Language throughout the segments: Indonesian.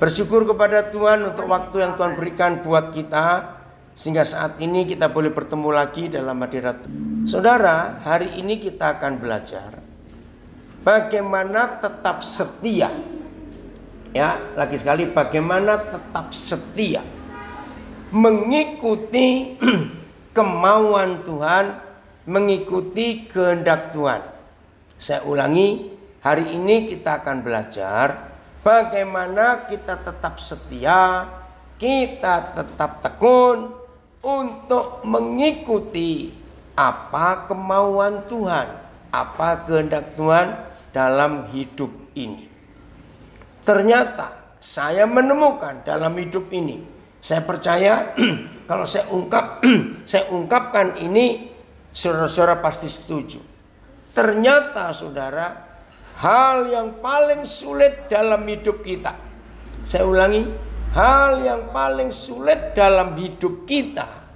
Bersyukur kepada Tuhan untuk waktu yang Tuhan berikan buat kita sehingga saat ini kita boleh bertemu lagi dalam hadirat. Saudara, hari ini kita akan belajar bagaimana tetap setia. Ya, lagi sekali bagaimana tetap setia mengikuti kemauan Tuhan, mengikuti kehendak Tuhan. Saya ulangi, hari ini kita akan belajar Bagaimana kita tetap setia, kita tetap tekun untuk mengikuti apa kemauan Tuhan, apa kehendak Tuhan dalam hidup ini. Ternyata saya menemukan dalam hidup ini, saya percaya kalau saya ungkap, saya ungkapkan ini, saudara-saudara pasti setuju. Ternyata saudara hal yang paling sulit dalam hidup kita. Saya ulangi, hal yang paling sulit dalam hidup kita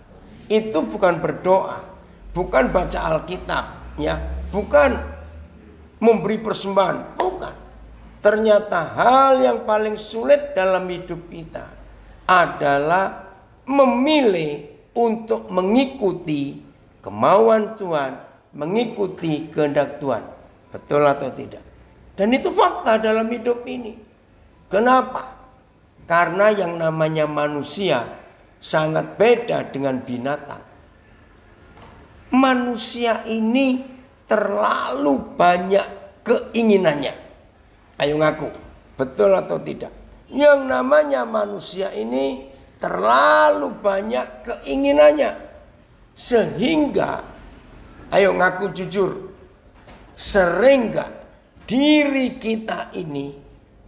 itu bukan berdoa, bukan baca Alkitab, ya, bukan memberi persembahan, bukan. Ternyata hal yang paling sulit dalam hidup kita adalah memilih untuk mengikuti kemauan Tuhan, mengikuti kehendak Tuhan. Betul atau tidak? Dan itu fakta dalam hidup ini. Kenapa? Karena yang namanya manusia sangat beda dengan binatang. Manusia ini terlalu banyak keinginannya. Ayo ngaku, betul atau tidak? Yang namanya manusia ini terlalu banyak keinginannya. Sehingga, ayo ngaku jujur, sering gak diri kita ini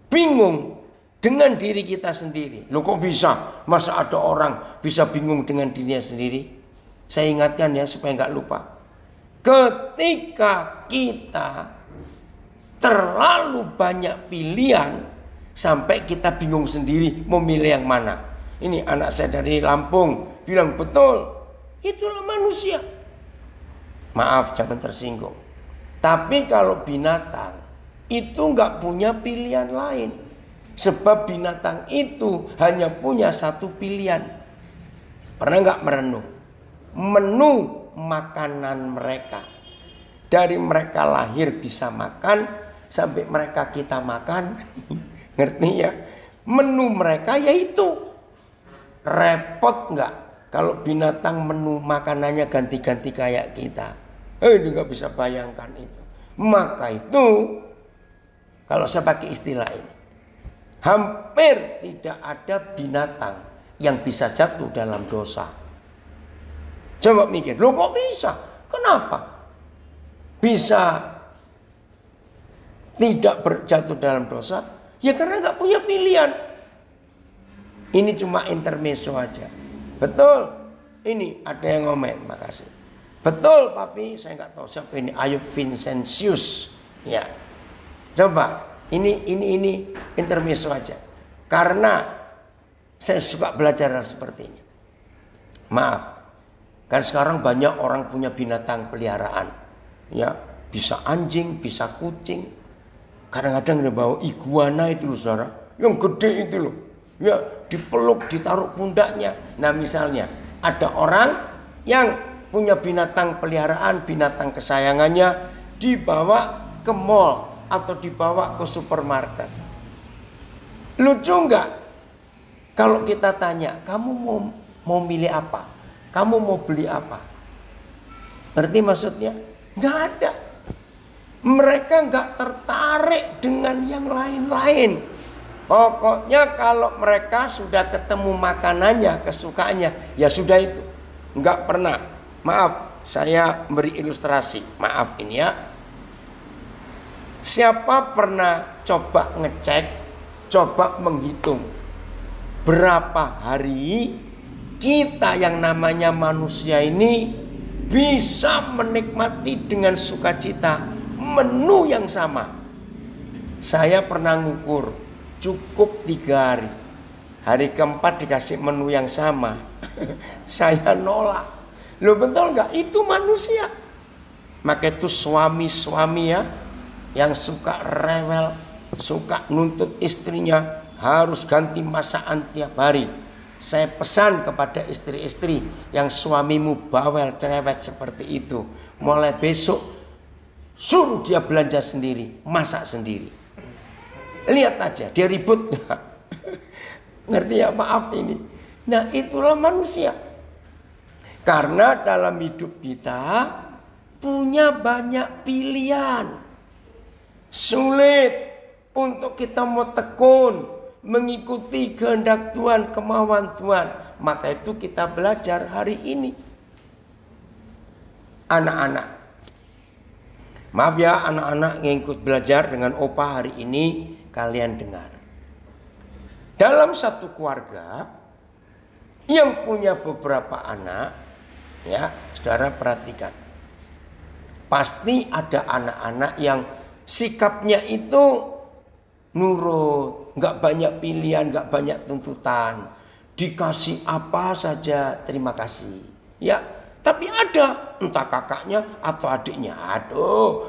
bingung dengan diri kita sendiri. Loh kok bisa? Masa ada orang bisa bingung dengan dirinya sendiri? Saya ingatkan ya supaya nggak lupa. Ketika kita terlalu banyak pilihan sampai kita bingung sendiri memilih yang mana. Ini anak saya dari Lampung bilang betul. Itulah manusia. Maaf jangan tersinggung. Tapi kalau binatang itu nggak punya pilihan lain. Sebab binatang itu hanya punya satu pilihan. Pernah nggak merenung? Menu makanan mereka. Dari mereka lahir bisa makan, sampai mereka kita makan. Ngerti ya? Menu mereka yaitu repot nggak kalau binatang menu makanannya ganti-ganti kayak kita. Eh, ini nggak bisa bayangkan itu. Maka itu kalau saya pakai istilah ini. Hampir tidak ada binatang yang bisa jatuh dalam dosa. Coba mikir, lo kok bisa? Kenapa? Bisa tidak berjatuh dalam dosa? Ya karena nggak punya pilihan. Ini cuma intermeso aja. Betul. Ini ada yang ngomen, makasih. Betul, tapi Saya nggak tahu siapa ini. Ayo Vincentius. Ya, Coba ini ini ini intermezzo aja. Karena saya suka belajar seperti ini. Maaf. Kan sekarang banyak orang punya binatang peliharaan. Ya, bisa anjing, bisa kucing. Kadang-kadang dia bawa iguana itu loh saudara. Yang gede itu loh. Ya, dipeluk, ditaruh pundaknya. Nah misalnya, ada orang yang punya binatang peliharaan, binatang kesayangannya dibawa ke mall atau dibawa ke supermarket. Lucu nggak? Kalau kita tanya, kamu mau mau milih apa? Kamu mau beli apa? Berarti maksudnya nggak ada. Mereka nggak tertarik dengan yang lain-lain. Pokoknya kalau mereka sudah ketemu makanannya, kesukaannya, ya sudah itu. Nggak pernah. Maaf, saya beri ilustrasi. Maaf ini ya, Siapa pernah coba ngecek, coba menghitung berapa hari kita yang namanya manusia ini bisa menikmati dengan sukacita menu yang sama. Saya pernah ngukur cukup tiga hari. Hari keempat dikasih menu yang sama. Saya nolak. Lo betul nggak? Itu manusia. Maka itu suami-suami ya yang suka rewel, suka nuntut istrinya harus ganti masakan tiap hari. Saya pesan kepada istri-istri yang suamimu bawel cerewet seperti itu, mulai besok suruh dia belanja sendiri, masak sendiri. Lihat aja dia ribut Ngerti ya maaf ini. Nah itulah manusia. Karena dalam hidup kita punya banyak pilihan Sulit untuk kita mau tekun mengikuti kehendak Tuhan, kemauan Tuhan. Maka itu kita belajar hari ini. Anak-anak. Maaf ya anak-anak yang ikut belajar dengan opa hari ini kalian dengar. Dalam satu keluarga yang punya beberapa anak, ya saudara perhatikan. Pasti ada anak-anak yang sikapnya itu nurut, nggak banyak pilihan, nggak banyak tuntutan. Dikasih apa saja terima kasih. Ya, tapi ada entah kakaknya atau adiknya. Aduh,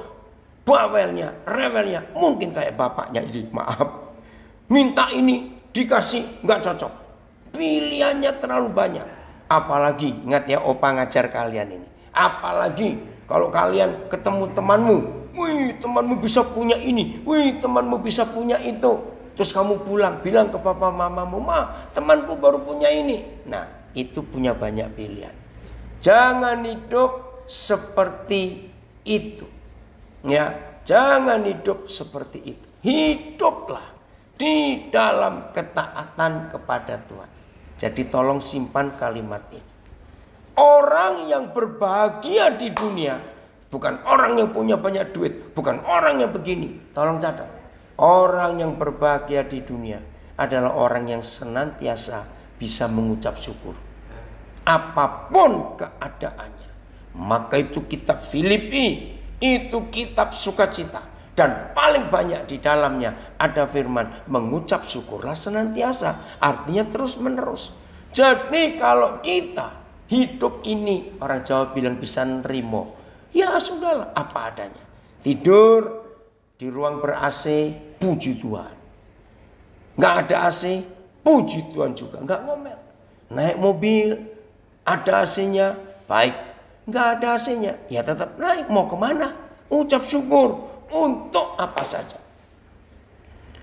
bawelnya, rewelnya, mungkin kayak bapaknya ini, maaf. Minta ini dikasih nggak cocok. Pilihannya terlalu banyak. Apalagi ingat ya opa ngajar kalian ini. Apalagi kalau kalian ketemu temanmu Wih, temanmu bisa punya ini. Wih, temanmu bisa punya itu. Terus kamu pulang bilang ke papa mamamu, "Ma, temanku baru punya ini." Nah, itu punya banyak pilihan. Jangan hidup seperti itu. Ya, jangan hidup seperti itu. Hiduplah di dalam ketaatan kepada Tuhan. Jadi tolong simpan kalimat ini. Orang yang berbahagia di dunia bukan orang yang punya banyak duit, bukan orang yang begini. Tolong catat. Orang yang berbahagia di dunia adalah orang yang senantiasa bisa mengucap syukur. Apapun keadaannya. Maka itu kitab Filipi, itu kitab sukacita. Dan paling banyak di dalamnya ada firman mengucap syukurlah senantiasa. Artinya terus menerus. Jadi kalau kita hidup ini orang Jawa bilang bisa nerimo Ya sudahlah, apa adanya. Tidur di ruang ber-AC, puji Tuhan. Nggak ada AC, puji Tuhan juga. Nggak ngomel. Naik mobil, ada AC-nya, baik. Nggak ada AC-nya, ya tetap naik. Mau kemana? Ucap syukur untuk apa saja.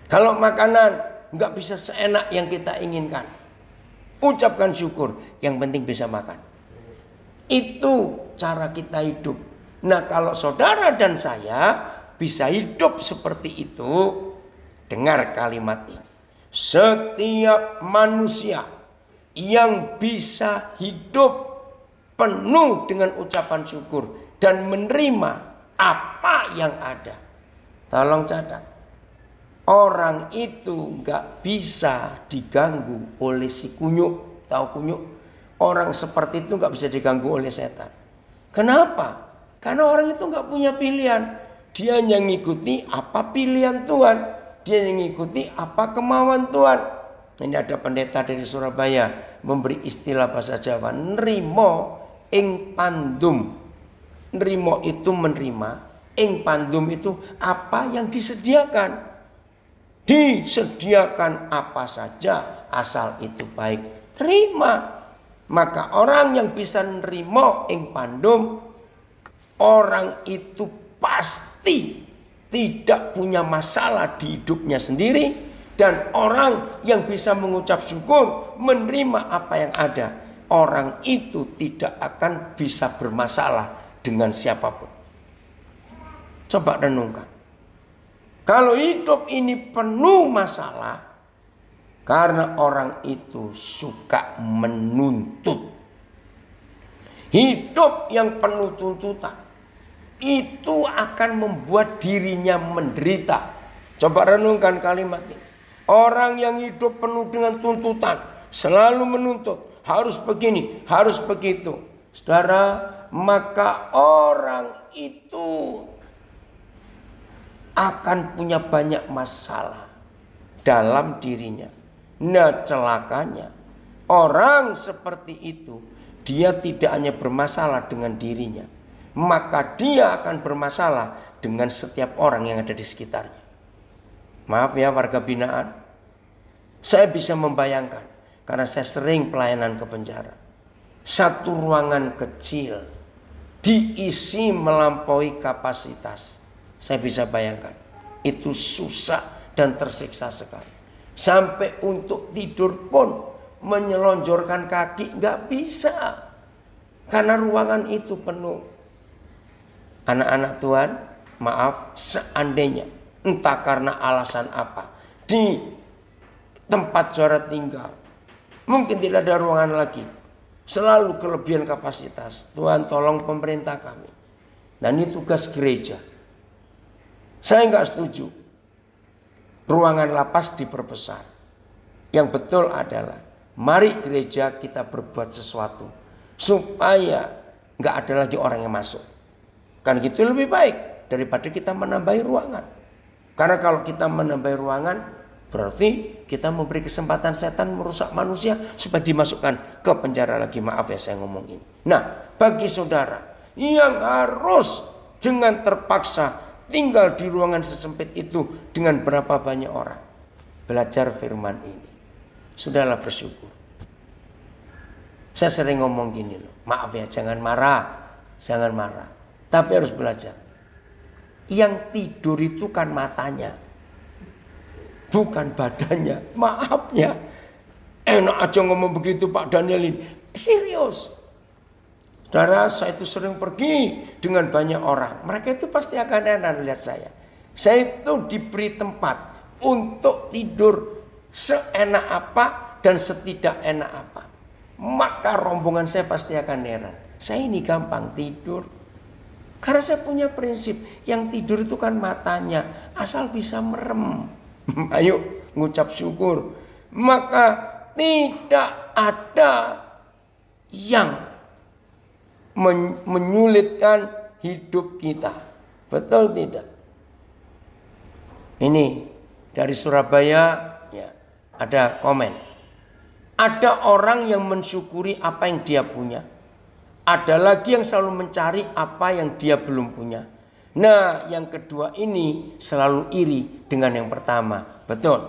Kalau makanan nggak bisa seenak yang kita inginkan, ucapkan syukur. Yang penting bisa makan. Itu cara kita hidup Nah, kalau saudara dan saya bisa hidup seperti itu, dengar kalimat ini. Setiap manusia yang bisa hidup penuh dengan ucapan syukur dan menerima apa yang ada. Tolong catat. Orang itu nggak bisa diganggu oleh si kunyuk. Tahu kunyuk? Orang seperti itu nggak bisa diganggu oleh setan. Kenapa? Karena orang itu nggak punya pilihan. Dia hanya mengikuti apa pilihan Tuhan. Dia yang mengikuti apa kemauan Tuhan. Ini ada pendeta dari Surabaya memberi istilah bahasa Jawa. Nerimo ing pandum. Nerimo itu menerima. Ing pandum itu apa yang disediakan. Disediakan apa saja asal itu baik. Terima. Maka orang yang bisa nerimo ing pandum orang itu pasti tidak punya masalah di hidupnya sendiri dan orang yang bisa mengucap syukur menerima apa yang ada orang itu tidak akan bisa bermasalah dengan siapapun coba renungkan kalau hidup ini penuh masalah karena orang itu suka menuntut hidup yang penuh tuntutan itu akan membuat dirinya menderita. Coba renungkan kalimat ini. Orang yang hidup penuh dengan tuntutan, selalu menuntut, harus begini, harus begitu. Saudara, maka orang itu akan punya banyak masalah dalam dirinya. Nah, celakanya orang seperti itu, dia tidak hanya bermasalah dengan dirinya, maka dia akan bermasalah dengan setiap orang yang ada di sekitarnya. Maaf ya warga binaan. Saya bisa membayangkan karena saya sering pelayanan ke penjara. Satu ruangan kecil diisi melampaui kapasitas. Saya bisa bayangkan itu susah dan tersiksa sekali. Sampai untuk tidur pun menyelonjorkan kaki nggak bisa karena ruangan itu penuh. Anak-anak Tuhan, maaf, seandainya entah karena alasan apa di tempat suara tinggal mungkin tidak ada ruangan lagi selalu kelebihan kapasitas Tuhan tolong pemerintah kami dan ini tugas gereja saya nggak setuju ruangan lapas diperbesar yang betul adalah mari gereja kita berbuat sesuatu supaya nggak ada lagi orang yang masuk Kan gitu lebih baik daripada kita menambahi ruangan. Karena kalau kita menambahi ruangan, berarti kita memberi kesempatan setan merusak manusia supaya dimasukkan ke penjara lagi. Maaf ya saya ngomong ini. Nah, bagi saudara yang harus dengan terpaksa tinggal di ruangan sesempit itu dengan berapa banyak orang. Belajar firman ini. Sudahlah bersyukur. Saya sering ngomong gini loh. Maaf ya, jangan marah. Jangan marah. Tapi harus belajar. Yang tidur itu kan matanya. Bukan badannya. Maafnya, Enak aja ngomong begitu Pak Daniel ini. Serius. Saudara, saya itu sering pergi dengan banyak orang. Mereka itu pasti akan enak lihat saya. Saya itu diberi tempat untuk tidur seenak apa dan setidak enak apa. Maka rombongan saya pasti akan heran. Saya ini gampang tidur, karena saya punya prinsip, yang tidur itu kan matanya, asal bisa merem. Ayo ngucap syukur. Maka tidak ada yang men menyulitkan hidup kita. Betul tidak? Ini dari Surabaya ya, ada komen. Ada orang yang mensyukuri apa yang dia punya ada lagi yang selalu mencari apa yang dia belum punya. Nah, yang kedua ini selalu iri dengan yang pertama. Betul.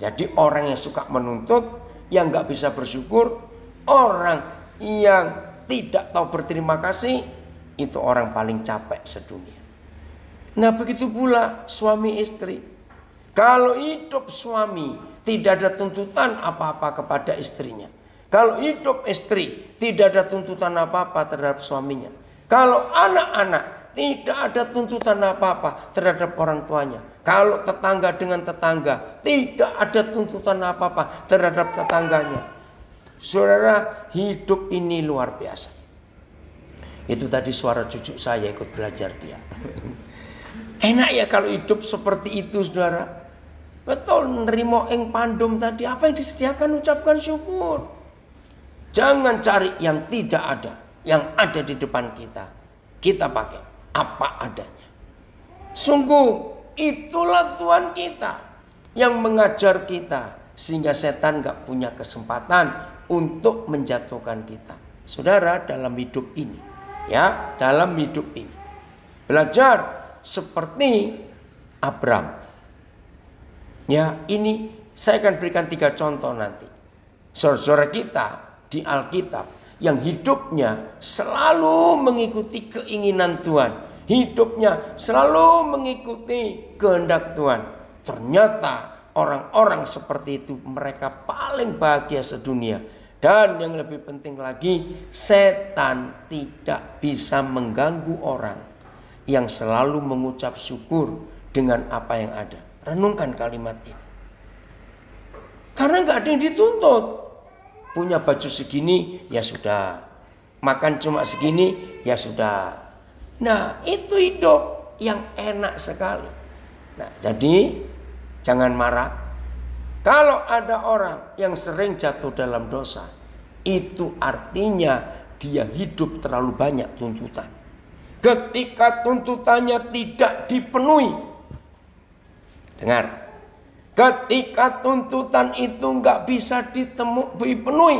Jadi orang yang suka menuntut, yang nggak bisa bersyukur, orang yang tidak tahu berterima kasih, itu orang paling capek sedunia. Nah begitu pula suami istri. Kalau hidup suami tidak ada tuntutan apa-apa kepada istrinya. Kalau hidup istri tidak ada tuntutan apa-apa terhadap suaminya. Kalau anak-anak tidak ada tuntutan apa-apa terhadap orang tuanya. Kalau tetangga dengan tetangga tidak ada tuntutan apa-apa terhadap tetangganya. Saudara, hidup ini luar biasa. Itu tadi suara cucu saya ikut belajar dia. Enak ya kalau hidup seperti itu saudara. Betul nerimo eng pandum tadi. Apa yang disediakan ucapkan syukur. Jangan cari yang tidak ada, yang ada di depan kita. Kita pakai apa adanya. Sungguh itulah Tuhan kita yang mengajar kita sehingga setan gak punya kesempatan untuk menjatuhkan kita. Saudara dalam hidup ini ya, dalam hidup ini. Belajar seperti Abram. Ya, ini saya akan berikan tiga contoh nanti. Saudara kita di Alkitab yang hidupnya selalu mengikuti keinginan Tuhan, hidupnya selalu mengikuti kehendak Tuhan. Ternyata orang-orang seperti itu mereka paling bahagia sedunia. Dan yang lebih penting lagi, setan tidak bisa mengganggu orang yang selalu mengucap syukur dengan apa yang ada. Renungkan kalimat ini. Karena nggak ada yang dituntut punya baju segini ya sudah makan cuma segini ya sudah nah itu hidup yang enak sekali nah jadi jangan marah kalau ada orang yang sering jatuh dalam dosa itu artinya dia hidup terlalu banyak tuntutan ketika tuntutannya tidak dipenuhi dengar Ketika tuntutan itu nggak bisa ditemui dipenuhi,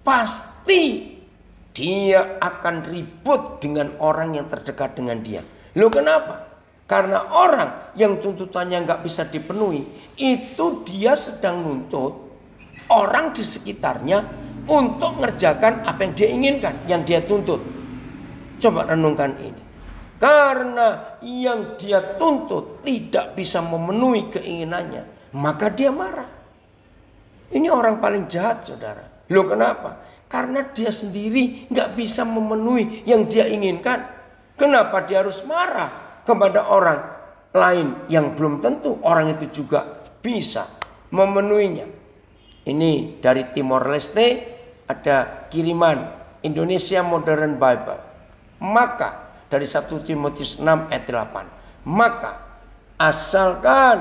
pasti dia akan ribut dengan orang yang terdekat dengan dia. Lo kenapa? Karena orang yang tuntutannya nggak bisa dipenuhi, itu dia sedang nuntut orang di sekitarnya untuk mengerjakan apa yang dia inginkan, yang dia tuntut. Coba renungkan ini. Karena yang dia tuntut tidak bisa memenuhi keinginannya, maka dia marah. Ini orang paling jahat, saudara. Loh kenapa? Karena dia sendiri nggak bisa memenuhi yang dia inginkan. Kenapa dia harus marah kepada orang lain yang belum tentu orang itu juga bisa memenuhinya. Ini dari Timor Leste ada kiriman Indonesia Modern Bible. Maka dari 1 Timotius 6 ayat 8. Maka asalkan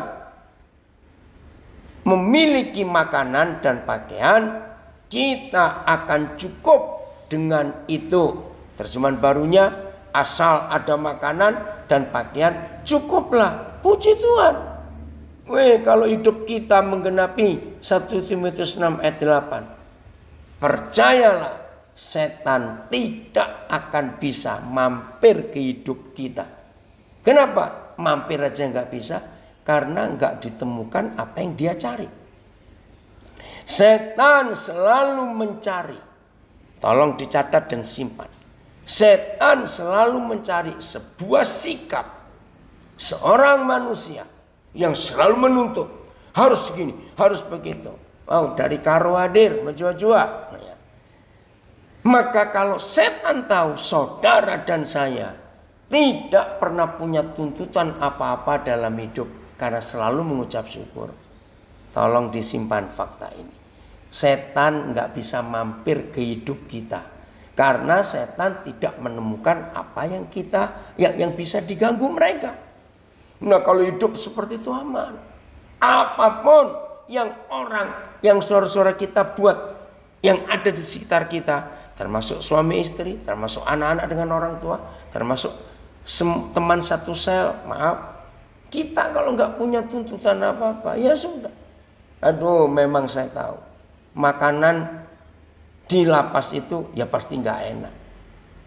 memiliki makanan dan pakaian, kita akan cukup dengan itu. Terjemahan barunya, asal ada makanan dan pakaian, cukuplah. Puji Tuhan. Weh, kalau hidup kita menggenapi 1 Timotius 6 ayat 8. Percayalah setan tidak akan bisa mampir ke hidup kita. Kenapa? Mampir aja nggak bisa karena nggak ditemukan apa yang dia cari. Setan selalu mencari. Tolong dicatat dan simpan. Setan selalu mencari sebuah sikap seorang manusia yang selalu menuntut harus begini, harus begitu. Oh, dari karo hadir, menjua-jua maka kalau setan tahu saudara dan saya tidak pernah punya tuntutan apa-apa dalam hidup karena selalu mengucap syukur. Tolong disimpan fakta ini. Setan nggak bisa mampir ke hidup kita karena setan tidak menemukan apa yang kita yang yang bisa diganggu mereka. Nah kalau hidup seperti itu aman. Apapun yang orang yang suara-suara kita buat yang ada di sekitar kita termasuk suami istri, termasuk anak-anak dengan orang tua, termasuk teman satu sel, maaf. Kita kalau nggak punya tuntutan apa-apa, ya sudah. Aduh, memang saya tahu. Makanan di lapas itu ya pasti nggak enak.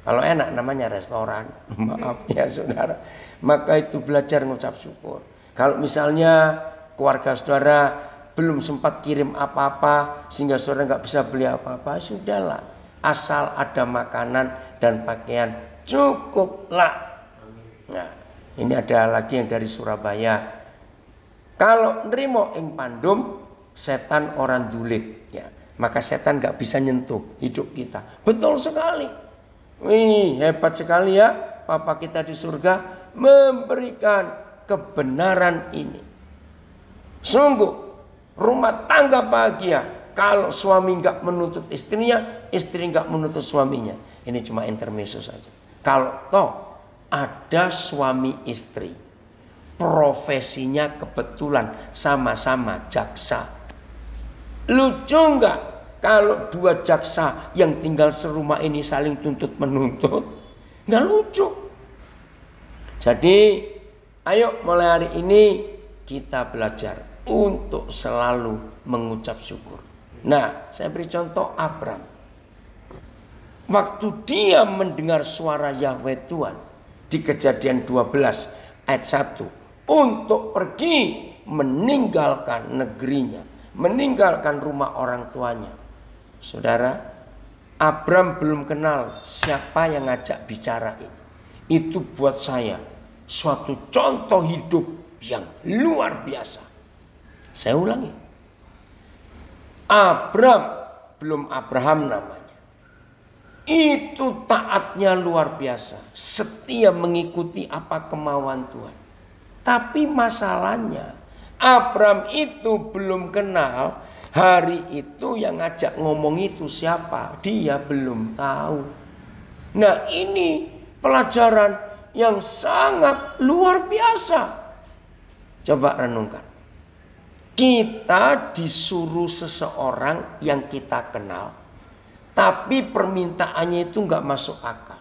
Kalau enak namanya restoran, maaf ya saudara. Maka itu belajar ngucap syukur. Kalau misalnya keluarga saudara belum sempat kirim apa-apa sehingga saudara nggak bisa beli apa-apa, sudahlah asal ada makanan dan pakaian cukuplah. Nah, ini ada lagi yang dari Surabaya. Kalau nerimo ing pandum, setan orang dulit ya. Maka setan nggak bisa nyentuh hidup kita. Betul sekali. Wih, hebat sekali ya Papa kita di surga memberikan kebenaran ini. Sungguh rumah tangga bahagia kalau suami nggak menuntut istrinya, istri nggak menuntut suaminya. Ini cuma intermezzo saja. Kalau toh ada suami istri, profesinya kebetulan sama-sama jaksa. Lucu nggak kalau dua jaksa yang tinggal serumah ini saling tuntut menuntut? Nggak lucu. Jadi, ayo mulai hari ini kita belajar untuk selalu mengucap syukur. Nah, saya beri contoh Abram. Waktu dia mendengar suara Yahweh Tuhan di kejadian 12 ayat 1 untuk pergi meninggalkan negerinya, meninggalkan rumah orang tuanya. Saudara, Abram belum kenal siapa yang ngajak bicara ini. Itu buat saya suatu contoh hidup yang luar biasa. Saya ulangi. Abram belum Abraham namanya. Itu taatnya luar biasa, setia mengikuti apa kemauan Tuhan. Tapi masalahnya Abram itu belum kenal hari itu yang ngajak ngomong itu siapa. Dia belum tahu. Nah, ini pelajaran yang sangat luar biasa. Coba renungkan. Kita disuruh seseorang yang kita kenal, tapi permintaannya itu nggak masuk akal.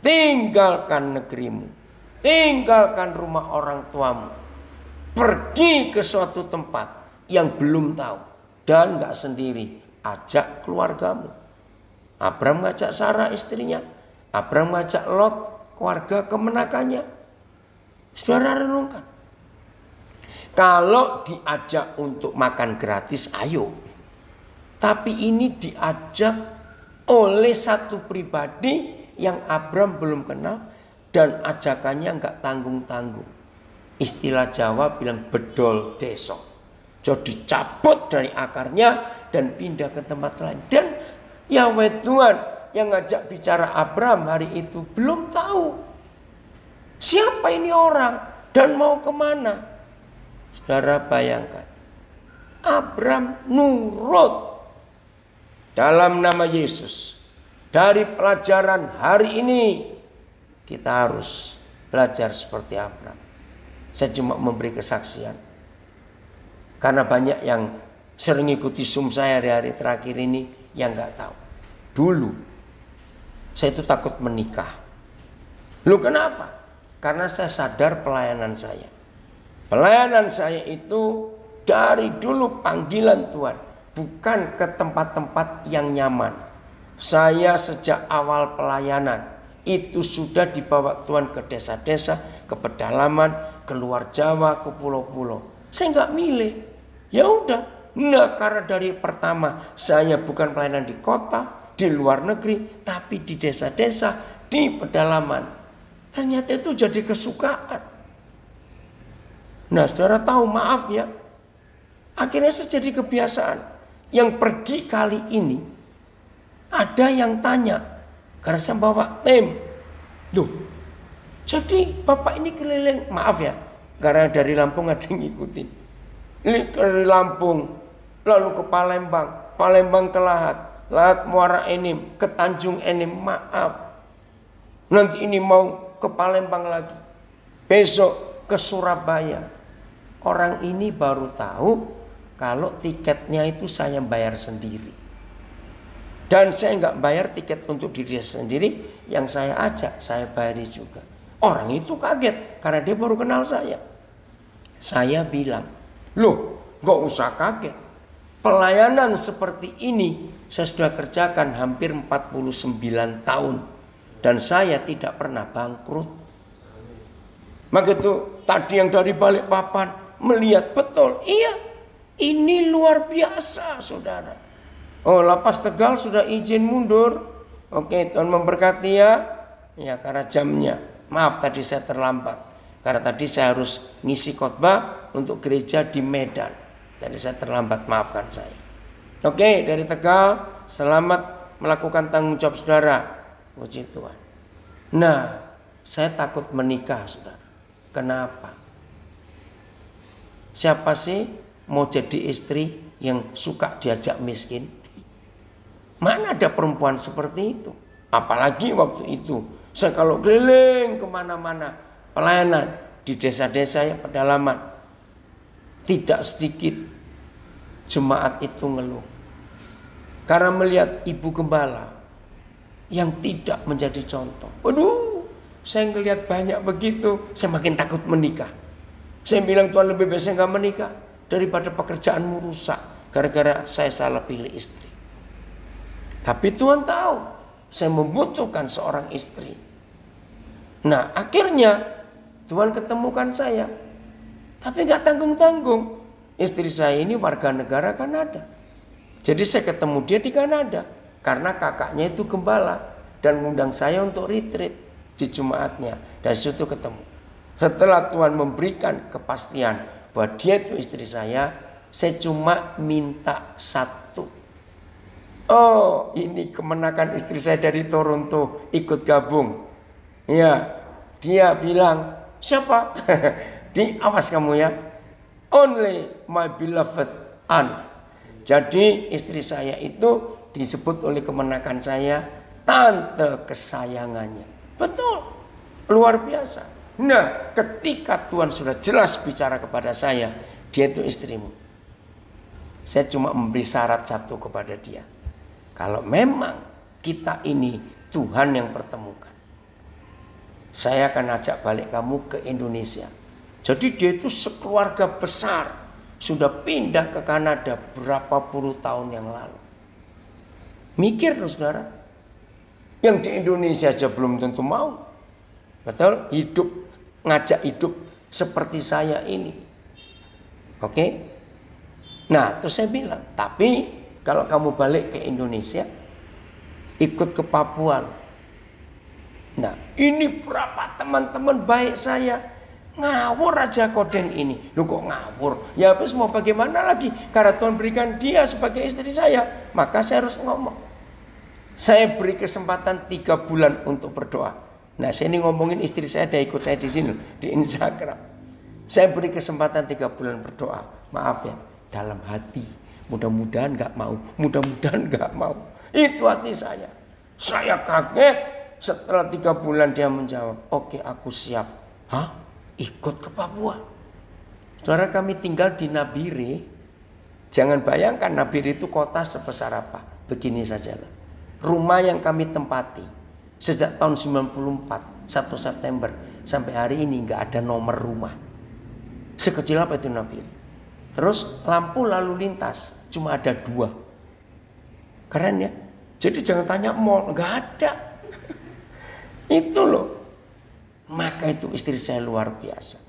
Tinggalkan negerimu, tinggalkan rumah orang tuamu, pergi ke suatu tempat yang belum tahu dan nggak sendiri. Ajak keluargamu. Abraham ngajak Sarah istrinya, Abraham ngajak Lot keluarga kemenakannya. Saudara renungkan. Kalau diajak untuk makan gratis, ayo. Tapi ini diajak oleh satu pribadi yang Abram belum kenal dan ajakannya nggak tanggung-tanggung. Istilah Jawa bilang bedol desok. Jadi cabut dari akarnya dan pindah ke tempat lain. Dan Yahweh Tuhan yang ngajak bicara Abram hari itu belum tahu siapa ini orang dan mau kemana. Saudara bayangkan. Abram nurut dalam nama Yesus. Dari pelajaran hari ini kita harus belajar seperti Abram. Saya cuma memberi kesaksian. Karena banyak yang sering ikuti sum saya hari-hari terakhir ini yang nggak tahu. Dulu saya itu takut menikah. Lu kenapa? Karena saya sadar pelayanan saya. Pelayanan saya itu dari dulu panggilan Tuhan, bukan ke tempat-tempat yang nyaman. Saya sejak awal pelayanan itu sudah dibawa Tuhan ke desa-desa, ke pedalaman, ke luar Jawa, ke pulau-pulau. Saya nggak milih. Ya udah. Nah, karena dari pertama saya bukan pelayanan di kota, di luar negeri, tapi di desa-desa, di pedalaman. Ternyata itu jadi kesukaan. Nah saudara tahu maaf ya. Akhirnya jadi kebiasaan. Yang pergi kali ini ada yang tanya. Karena saya bawa tim. Duh, jadi bapak ini keliling. Maaf ya. Karena dari Lampung ada yang ngikutin. Ini dari Lampung. Lalu ke Palembang. Palembang ke Lahat. Lahat Muara Enim. Ke Tanjung Enim. Maaf. Nanti ini mau ke Palembang lagi. Besok ke Surabaya orang ini baru tahu kalau tiketnya itu saya bayar sendiri. Dan saya nggak bayar tiket untuk diri sendiri, yang saya ajak saya bayar juga. Orang itu kaget karena dia baru kenal saya. Saya bilang, loh nggak usah kaget. Pelayanan seperti ini saya sudah kerjakan hampir 49 tahun. Dan saya tidak pernah bangkrut. Maka itu tadi yang dari balik papan melihat betul. Iya, ini luar biasa saudara. Oh, lapas Tegal sudah izin mundur. Oke, Tuhan memberkati ya. Ya, karena jamnya. Maaf tadi saya terlambat. Karena tadi saya harus ngisi khotbah untuk gereja di Medan. Jadi saya terlambat, maafkan saya. Oke, dari Tegal, selamat melakukan tanggung jawab saudara. Puji Tuhan. Nah, saya takut menikah saudara. Kenapa? Siapa sih mau jadi istri yang suka diajak miskin? Mana ada perempuan seperti itu? Apalagi waktu itu saya kalau keliling kemana-mana pelayanan di desa-desa yang pedalaman tidak sedikit jemaat itu ngeluh karena melihat ibu gembala yang tidak menjadi contoh. Waduh, saya ngelihat banyak begitu, saya makin takut menikah. Saya bilang Tuhan lebih baik saya nggak menikah daripada pekerjaanmu rusak gara-gara saya salah pilih istri. Tapi Tuhan tahu saya membutuhkan seorang istri. Nah akhirnya Tuhan ketemukan saya. Tapi nggak tanggung-tanggung. Istri saya ini warga negara Kanada. Jadi saya ketemu dia di Kanada. Karena kakaknya itu gembala. Dan mengundang saya untuk retreat di Jumaatnya. dan situ ketemu. Setelah Tuhan memberikan kepastian bahwa dia itu istri saya, saya cuma minta satu. Oh, ini kemenakan istri saya dari Toronto ikut gabung. Ya, dia bilang, siapa? Di awas kamu ya. Only my beloved aunt. Jadi istri saya itu disebut oleh kemenakan saya tante kesayangannya. Betul. Luar biasa. Nah, ketika Tuhan sudah jelas bicara kepada saya, dia itu istrimu. Saya cuma memberi syarat satu kepada dia. Kalau memang kita ini Tuhan yang pertemukan. Saya akan ajak balik kamu ke Indonesia. Jadi dia itu sekeluarga besar. Sudah pindah ke Kanada berapa puluh tahun yang lalu. Mikir loh saudara. Yang di Indonesia aja belum tentu mau. Betul? Hidup, ngajak hidup seperti saya ini. Oke? Okay? Nah, terus saya bilang, tapi kalau kamu balik ke Indonesia, ikut ke Papua. Nah, ini berapa teman-teman baik saya ngawur aja koden ini. Lu kok ngawur? Ya habis mau bagaimana lagi? Karena Tuhan berikan dia sebagai istri saya. Maka saya harus ngomong. Saya beri kesempatan tiga bulan untuk berdoa. Nah, saya ini ngomongin istri saya ada ikut saya di sini di Instagram. Saya beri kesempatan tiga bulan berdoa. Maaf ya, dalam hati. Mudah-mudahan nggak mau. Mudah-mudahan nggak mau. Itu hati saya. Saya kaget setelah tiga bulan dia menjawab, oke okay, aku siap. Hah? Ikut ke Papua. Saudara kami tinggal di Nabire. Jangan bayangkan Nabire itu kota sebesar apa. Begini saja lah, Rumah yang kami tempati sejak tahun 94 1 September sampai hari ini nggak ada nomor rumah sekecil apa itu Nabi terus lampu lalu lintas cuma ada dua keren ya jadi jangan tanya mall nggak ada itu loh maka itu istri saya luar biasa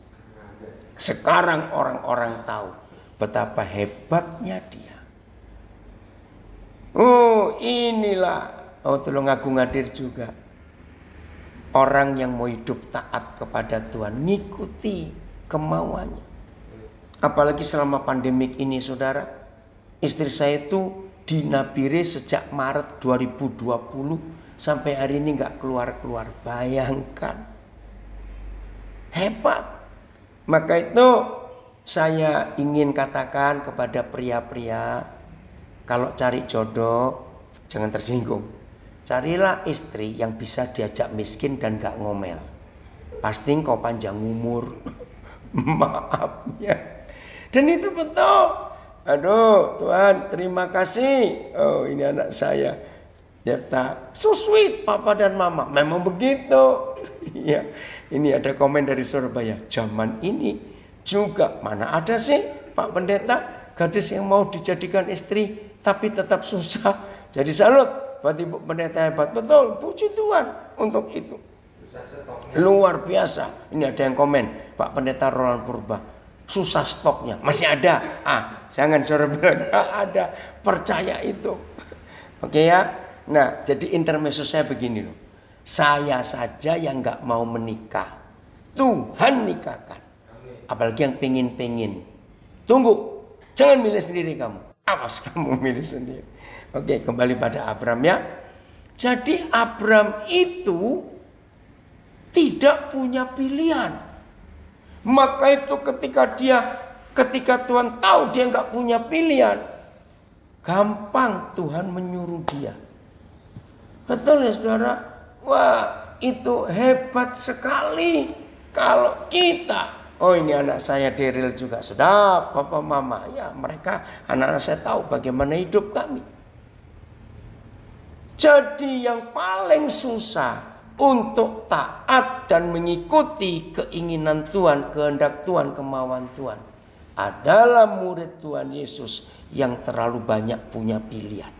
sekarang orang-orang tahu betapa hebatnya dia oh inilah oh tolong aku ngadir juga Orang yang mau hidup taat kepada Tuhan, ngikuti kemauannya. Apalagi selama pandemik ini saudara, istri saya itu dinabire sejak Maret 2020 sampai hari ini nggak keluar-keluar. Bayangkan. Hebat. Maka itu saya ingin katakan kepada pria-pria kalau cari jodoh jangan tersinggung. Carilah istri yang bisa diajak miskin dan gak ngomel. Pasti engkau panjang umur. Maafnya. Dan itu betul. Aduh, Tuhan, terima kasih. Oh, ini anak saya. Jepta, so sweet papa dan mama. Memang begitu. ya. Ini ada komen dari Surabaya. Zaman ini juga mana ada sih Pak Pendeta gadis yang mau dijadikan istri tapi tetap susah. Jadi salut Berarti pendeta hebat. Betul, puji Tuhan untuk itu. Luar biasa. Ini ada yang komen, Pak Pendeta Roland Purba. Susah stoknya, masih ada. Ah, jangan saudara bilang ada. Percaya itu. Oke okay ya. Nah, jadi intermezzo saya begini loh. Saya saja yang nggak mau menikah. Tuhan nikahkan. Apalagi yang pengin-pengin Tunggu, jangan milih sendiri kamu. Awas kamu milih sendiri. Oke, kembali pada Abram ya. Jadi Abram itu tidak punya pilihan. Maka itu ketika dia ketika Tuhan tahu dia nggak punya pilihan, gampang Tuhan menyuruh dia. Betul ya saudara? Wah itu hebat sekali kalau kita Oh ini anak saya Deril juga sedap, papa mama ya mereka anak-anak saya tahu bagaimana hidup kami. Jadi yang paling susah untuk taat dan mengikuti keinginan Tuhan, kehendak Tuhan, kemauan Tuhan adalah murid Tuhan Yesus yang terlalu banyak punya pilihan.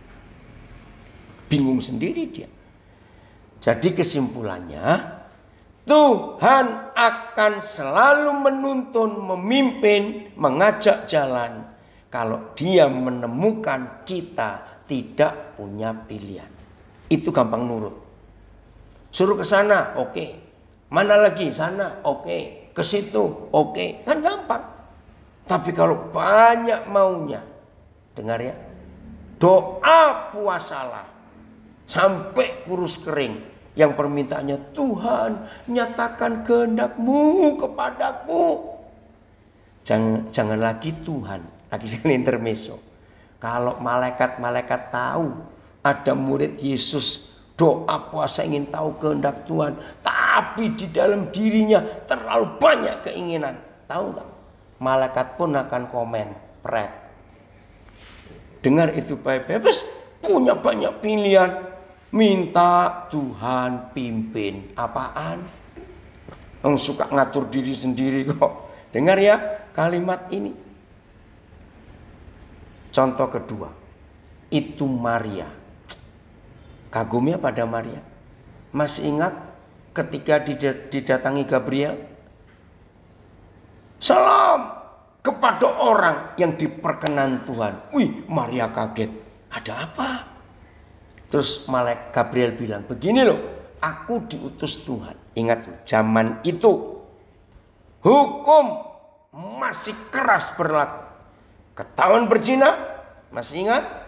Bingung sendiri dia. Jadi kesimpulannya, Tuhan akan selalu menuntun, memimpin, mengajak jalan kalau dia menemukan kita tidak punya pilihan itu gampang nurut. Suruh ke sana, oke. Okay. Mana lagi? Sana, oke. Okay. Ke situ, oke. Okay. Kan gampang. Tapi kalau banyak maunya, dengar ya. Doa puasalah sampai kurus kering. Yang permintaannya Tuhan nyatakan kehendakmu kepadaku. Jangan, jangan lagi Tuhan. Lagi sekali intermeso. Kalau malaikat-malaikat tahu ada murid Yesus doa puasa ingin tahu kehendak Tuhan, tapi di dalam dirinya terlalu banyak keinginan. Tahu nggak? Malaikat pun akan komen, pret. Dengar itu baik bebas punya banyak pilihan. Minta Tuhan pimpin. Apaan? Yang suka ngatur diri sendiri kok. Dengar ya kalimat ini. Contoh kedua. Itu Maria kagumnya pada Maria. masih ingat ketika didatangi Gabriel? Salam kepada orang yang diperkenan Tuhan. Wih, Maria kaget. Ada apa? Terus malaikat Gabriel bilang, "Begini loh, aku diutus Tuhan." Ingat, zaman itu hukum masih keras berlaku. Ketahuan berzina, masih ingat?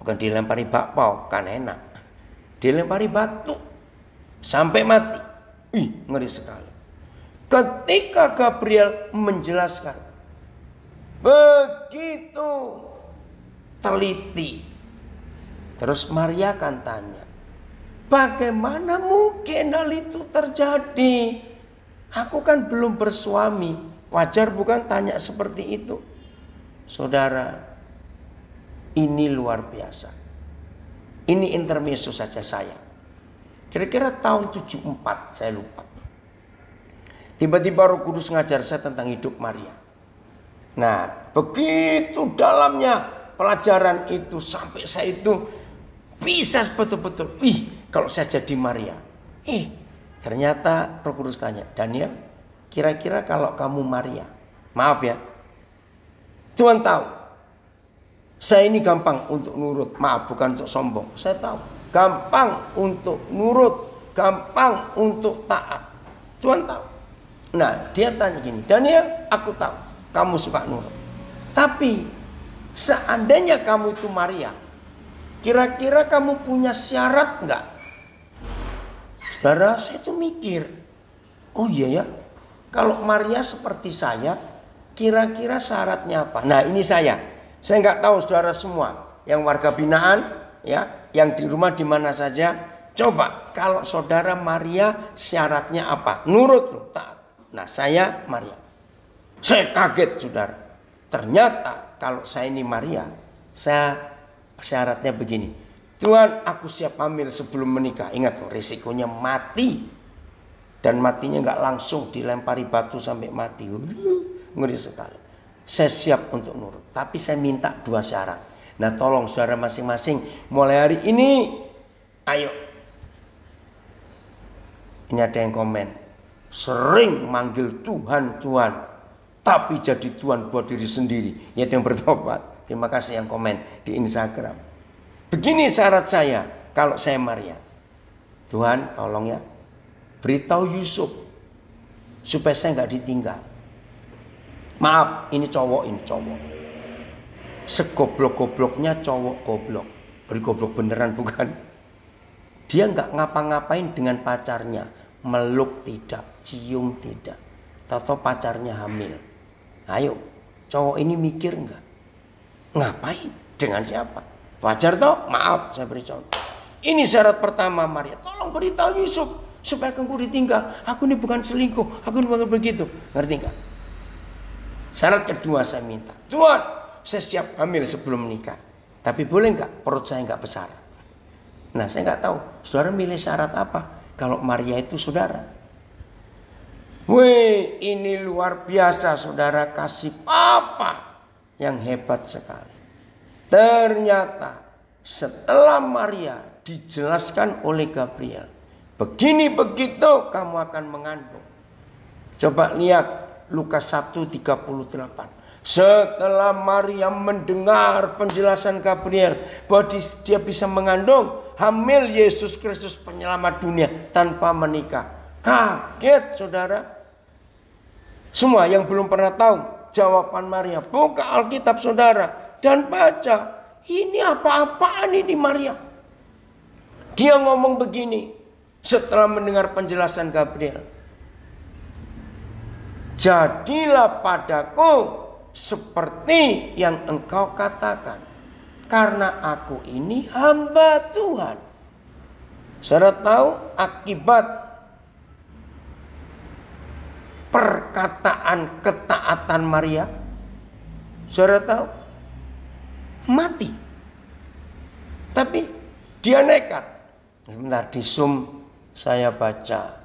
Bukan dilempari bakpao, kan enak. Dilempari batu sampai mati. Ih, ngeri sekali. Ketika Gabriel menjelaskan begitu teliti. Terus Maria akan tanya, "Bagaimana mungkin hal itu terjadi? Aku kan belum bersuami." Wajar bukan tanya seperti itu? Saudara, ini luar biasa. Ini intermesu saja saya. Kira-kira tahun 74 saya lupa. Tiba-tiba Roh Kudus ngajar saya tentang hidup Maria. Nah, begitu dalamnya pelajaran itu sampai saya itu bisa betul-betul. Ih, kalau saya jadi Maria. Ih, ternyata Roh Kudus tanya, Daniel, kira-kira kalau kamu Maria, maaf ya, Tuhan tahu saya ini gampang untuk nurut. Maaf, bukan untuk sombong. Saya tahu. Gampang untuk nurut. Gampang untuk taat. Tuhan tahu. Nah, dia tanya gini. Daniel, aku tahu. Kamu suka nurut. Tapi, seandainya kamu itu Maria. Kira-kira kamu punya syarat enggak? Saudara, saya itu mikir. Oh iya ya. Kalau Maria seperti saya, kira-kira syaratnya apa? Nah ini saya. Saya nggak tahu saudara semua yang warga binaan, ya, yang di rumah di mana saja. Coba kalau saudara Maria syaratnya apa? Nurut taat. Nah saya Maria. Saya kaget saudara. Ternyata kalau saya ini Maria, saya syaratnya begini. Tuhan aku siap hamil sebelum menikah. Ingat loh risikonya mati. Dan matinya nggak langsung dilempari batu sampai mati. Ngeri sekali saya siap untuk nurut. Tapi saya minta dua syarat. Nah tolong saudara masing-masing mulai hari ini ayo. Ini ada yang komen. Sering manggil Tuhan, Tuhan. Tapi jadi Tuhan buat diri sendiri. Yaitu yang bertobat. Terima kasih yang komen di Instagram. Begini syarat saya kalau saya Maria. Tuhan tolong ya. Beritahu Yusuf supaya saya nggak ditinggal. Maaf, ini cowok, ini cowok. Segoblok-gobloknya cowok goblok. goblok beneran bukan? Dia nggak ngapa-ngapain dengan pacarnya. Meluk tidak, cium tidak. Tato pacarnya hamil. Ayo, cowok ini mikir nggak? Ngapain? Dengan siapa? Wajar toh? Maaf, saya beri contoh. Ini syarat pertama Maria. Tolong beritahu Yusuf supaya kamu ditinggal. Aku ini bukan selingkuh. Aku ini bukan begitu. Ngerti nggak? Syarat kedua saya minta, Tuhan saya siap hamil sebelum menikah. Tapi boleh nggak perut saya nggak besar? Nah saya nggak tahu, saudara milih syarat apa? Kalau Maria itu saudara. Wih, ini luar biasa saudara kasih apa yang hebat sekali. Ternyata setelah Maria dijelaskan oleh Gabriel, begini begitu kamu akan mengandung. Coba lihat Lukas 1:38. Setelah Maria mendengar penjelasan Gabriel bahwa dia bisa mengandung, hamil Yesus Kristus penyelamat dunia tanpa menikah. Kaget saudara. Semua yang belum pernah tahu jawaban Maria, buka Alkitab saudara dan baca. Ini apa-apaan ini Maria? Dia ngomong begini setelah mendengar penjelasan Gabriel jadilah padaku seperti yang engkau katakan. Karena aku ini hamba Tuhan. Saudara tahu akibat perkataan ketaatan Maria? Saudara tahu? Mati. Tapi dia nekat. Sebentar di Zoom saya baca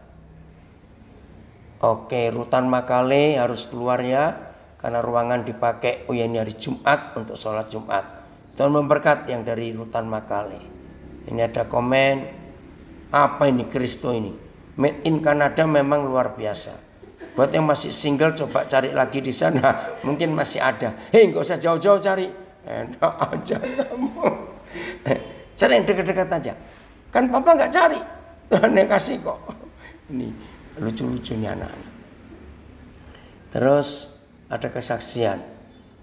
Oke, rutan Makale harus keluar ya karena ruangan dipakai oh ya, ini hari Jumat untuk sholat Jumat. Tuhan memberkat yang dari rutan Makale. Ini ada komen apa ini Kristo ini? Made in Kanada memang luar biasa. Buat yang masih single coba cari lagi di sana, mungkin masih ada. Hei, nggak usah jauh-jauh cari. Enak aja kamu. cari yang dekat-dekat aja. Kan papa nggak cari, Tuhan yang kasih kok. Ini lucu-lucunya anak-anak. Terus ada kesaksian.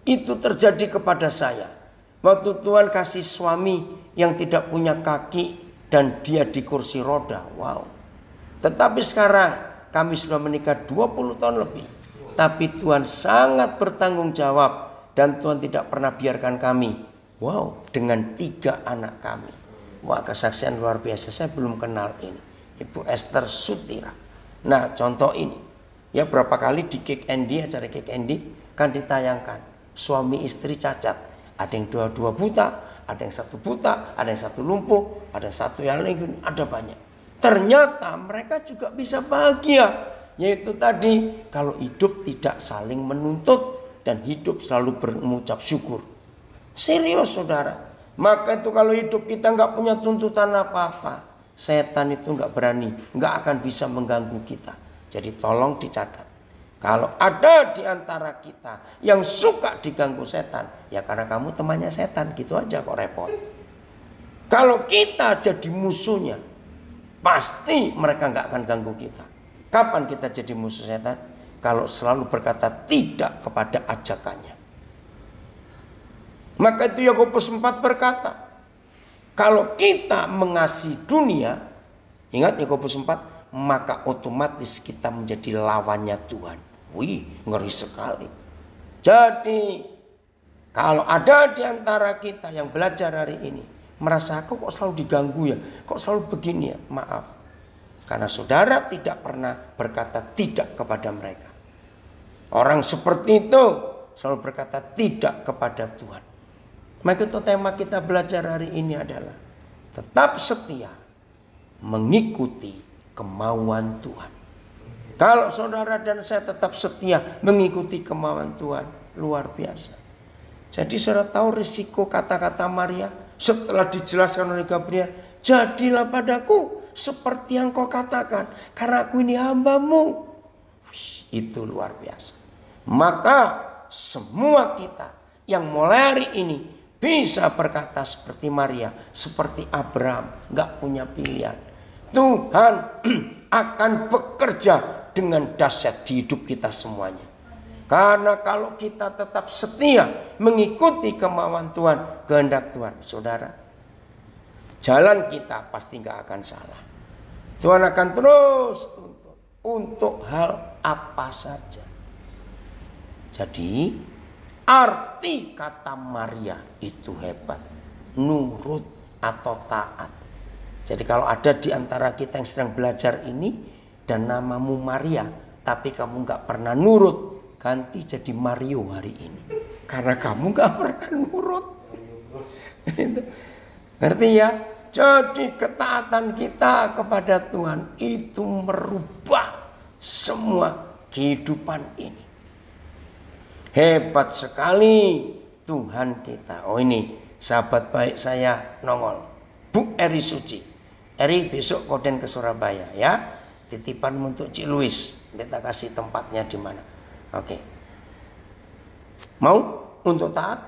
Itu terjadi kepada saya. Waktu Tuhan kasih suami yang tidak punya kaki dan dia di kursi roda. Wow. Tetapi sekarang kami sudah menikah 20 tahun lebih. Tapi Tuhan sangat bertanggung jawab dan Tuhan tidak pernah biarkan kami. Wow, dengan tiga anak kami. Wah, kesaksian luar biasa. Saya belum kenal ini. Ibu Esther Sutira. Nah, contoh ini. Ya, berapa kali di Kick Andy, acara Kick Andy, kan ditayangkan. Suami istri cacat. Ada yang dua-dua buta, ada yang satu buta, ada yang satu lumpuh, ada satu yang lain, ada banyak. Ternyata mereka juga bisa bahagia. Yaitu tadi, kalau hidup tidak saling menuntut dan hidup selalu berucap syukur. Serius saudara. Maka itu kalau hidup kita nggak punya tuntutan apa-apa Setan itu nggak berani, nggak akan bisa mengganggu kita. Jadi tolong dicatat. Kalau ada di antara kita yang suka diganggu setan, ya karena kamu temannya setan, gitu aja kok repot. Kalau kita jadi musuhnya, pasti mereka nggak akan ganggu kita. Kapan kita jadi musuh setan? Kalau selalu berkata tidak kepada ajakannya. Maka itu Yakobus 4 berkata, kalau kita mengasihi dunia, ingat Yakobus 4, maka otomatis kita menjadi lawannya Tuhan. Wih, ngeri sekali. Jadi, kalau ada di antara kita yang belajar hari ini, merasa aku kok selalu diganggu ya, kok selalu begini ya, maaf. Karena saudara tidak pernah berkata tidak kepada mereka. Orang seperti itu selalu berkata tidak kepada Tuhan. Maka itu tema kita belajar hari ini adalah tetap setia mengikuti kemauan Tuhan. Kalau saudara dan saya tetap setia mengikuti kemauan Tuhan, luar biasa. Jadi saudara tahu risiko kata-kata Maria setelah dijelaskan oleh Gabriel. Jadilah padaku seperti yang kau katakan. Karena aku ini hambamu. Wih, itu luar biasa. Maka semua kita yang mulai hari ini bisa berkata seperti Maria, seperti Abraham, nggak punya pilihan. Tuhan akan bekerja dengan dahsyat di hidup kita semuanya. Karena kalau kita tetap setia mengikuti kemauan Tuhan, kehendak Tuhan, saudara, jalan kita pasti nggak akan salah. Tuhan akan terus tuntun untuk hal apa saja. Jadi Arti kata Maria itu hebat. Nurut atau taat. Jadi kalau ada di antara kita yang sedang belajar ini dan namamu Maria, tapi kamu nggak pernah nurut, ganti jadi Mario hari ini. Karena kamu nggak pernah nurut. Ngerti ya? Jadi ketaatan kita kepada Tuhan itu merubah semua kehidupan ini. Hebat sekali Tuhan kita. Oh ini sahabat baik saya nongol. Bu Eri Suci. Eri besok koden ke Surabaya ya. Titipan untuk Cik Louis. Kita kasih tempatnya di mana. Oke. Mau untuk taat?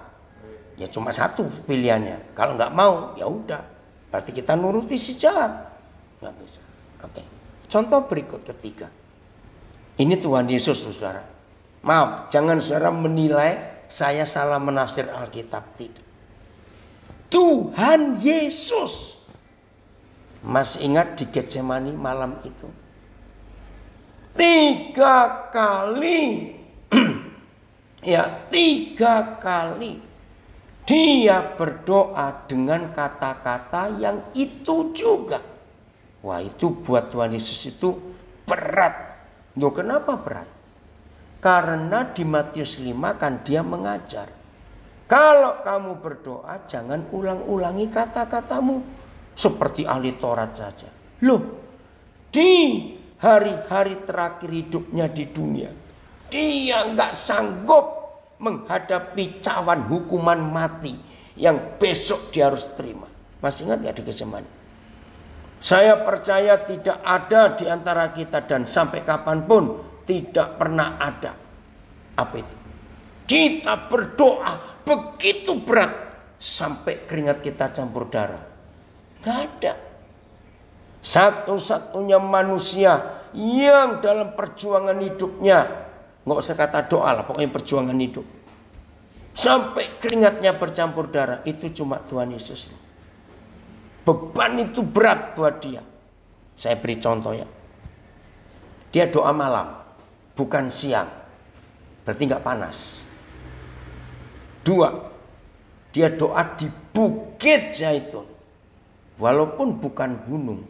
Ya cuma satu pilihannya. Kalau nggak mau ya udah. Berarti kita nuruti si jahat. Nggak bisa. Oke. Contoh berikut ketiga. Ini Tuhan Yesus, saudara Maaf, jangan saudara menilai saya salah menafsir Alkitab tidak. Tuhan Yesus. Mas ingat di Getsemani malam itu. Tiga kali. ya, tiga kali. Dia berdoa dengan kata-kata yang itu juga. Wah itu buat Tuhan Yesus itu berat. Loh kenapa berat? Karena di Matius 5 kan dia mengajar. Kalau kamu berdoa jangan ulang-ulangi kata-katamu. Seperti ahli Taurat saja. Loh, di hari-hari terakhir hidupnya di dunia. Dia nggak sanggup menghadapi cawan hukuman mati yang besok dia harus terima. Masih ingat nggak di kesemuanya? Saya percaya tidak ada di antara kita dan sampai kapanpun tidak pernah ada. Apa itu? Kita berdoa begitu berat sampai keringat kita campur darah. Gak ada. Satu-satunya manusia yang dalam perjuangan hidupnya nggak usah kata doa lah, pokoknya perjuangan hidup. Sampai keringatnya bercampur darah, itu cuma Tuhan Yesus. Beban itu berat buat dia. Saya beri contoh ya. Dia doa malam bukan siang. Berarti nggak panas. Dua, dia doa di bukit zaitun. Walaupun bukan gunung.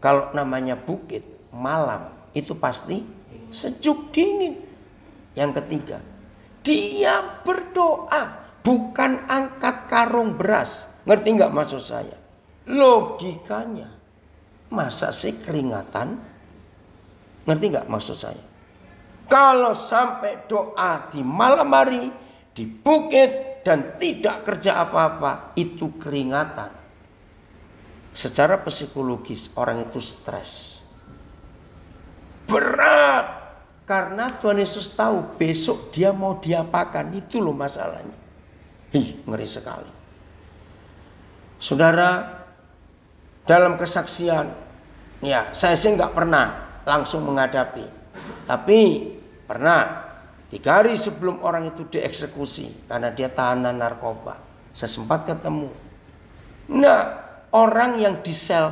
Kalau namanya bukit, malam itu pasti sejuk dingin. Yang ketiga, dia berdoa bukan angkat karung beras. Ngerti nggak maksud saya? Logikanya. Masa sih keringatan? Ngerti nggak maksud saya? Kalau sampai doa di malam hari, di bukit, dan tidak kerja apa-apa, itu keringatan. Secara psikologis orang itu stres. Berat. Karena Tuhan Yesus tahu besok dia mau diapakan. Itu loh masalahnya. Ih, ngeri sekali. Saudara, dalam kesaksian, ya saya sih nggak pernah langsung menghadapi. Tapi Pernah tiga hari sebelum orang itu dieksekusi karena dia tahanan narkoba. Saya sempat ketemu. Nah, orang yang di sel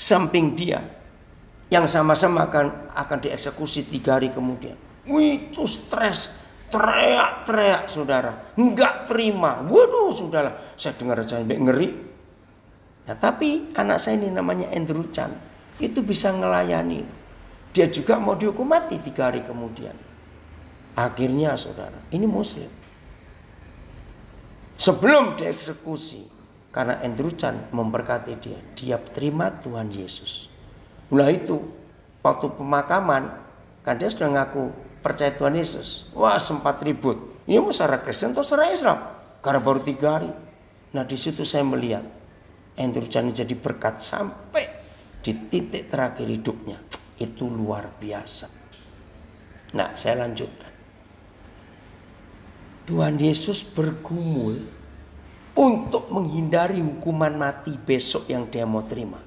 samping dia yang sama-sama akan akan dieksekusi tiga hari kemudian. Wih, itu stres, teriak-teriak saudara, nggak terima. Waduh, saudara, saya dengar saya ngeri. Nah, tapi anak saya ini namanya Andrew Chan, itu bisa ngelayani. Dia juga mau dihukum mati tiga hari kemudian. Akhirnya saudara, ini muslim. Sebelum dieksekusi, karena Andrew Chan memberkati dia, dia terima Tuhan Yesus. Mulai itu, waktu pemakaman, kan dia sudah ngaku percaya Tuhan Yesus. Wah sempat ribut. Ini mau secara Kristen atau secara Islam? Karena baru tiga hari. Nah di situ saya melihat Andrew Chan jadi berkat sampai di titik terakhir hidupnya itu luar biasa. Nah, saya lanjutkan. Tuhan Yesus bergumul untuk menghindari hukuman mati besok yang dia mau terima.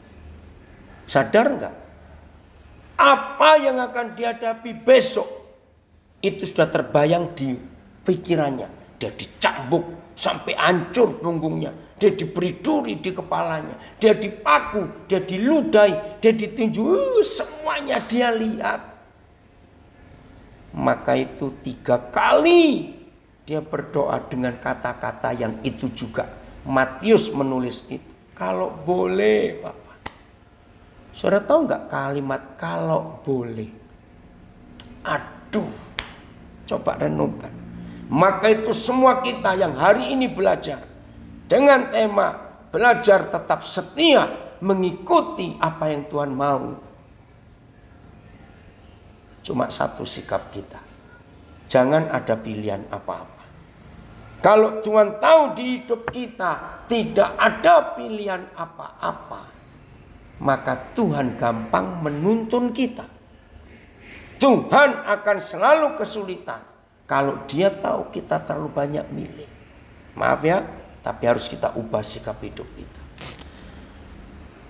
Sadar nggak? Apa yang akan dihadapi besok itu sudah terbayang di pikirannya. Dia dicambuk sampai hancur punggungnya. Dia diberi duri di kepalanya. Dia dipaku, dia diludai, dia ditinju. Uh, semuanya dia lihat. Maka itu tiga kali dia berdoa dengan kata-kata yang itu juga. Matius menulis itu. Kalau boleh Bapak. Saudara tahu nggak kalimat kalau boleh. Aduh. Coba renungkan. Maka itu semua kita yang hari ini belajar. Dengan tema belajar tetap setia mengikuti apa yang Tuhan mau Cuma satu sikap kita. Jangan ada pilihan apa-apa. Kalau Tuhan tahu di hidup kita tidak ada pilihan apa-apa, maka Tuhan gampang menuntun kita. Tuhan akan selalu kesulitan kalau dia tahu kita terlalu banyak milih. Maaf ya, tapi harus kita ubah sikap hidup kita.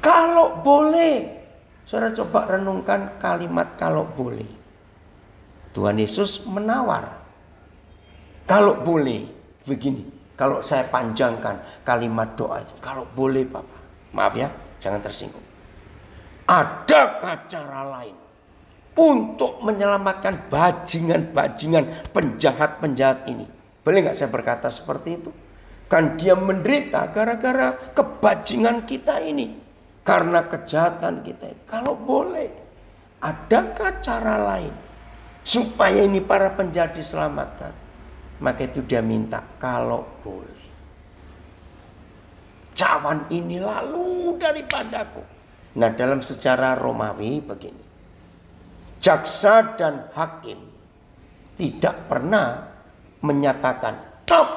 Kalau boleh, saudara coba renungkan kalimat kalau boleh. Tuhan Yesus menawar. Kalau boleh begini, kalau saya panjangkan kalimat doa itu, kalau boleh Bapak. Maaf ya, jangan tersinggung. Ada cara lain untuk menyelamatkan bajingan-bajingan penjahat-penjahat ini? Boleh nggak saya berkata seperti itu? Kan dia menderita gara-gara kebajingan kita ini. Karena kejahatan kita ini. Kalau boleh, adakah cara lain? supaya ini para penjahat diselamatkan. Maka itu dia minta kalau boleh. Cawan ini lalu daripadaku. Nah dalam sejarah Romawi begini. Jaksa dan hakim tidak pernah menyatakan top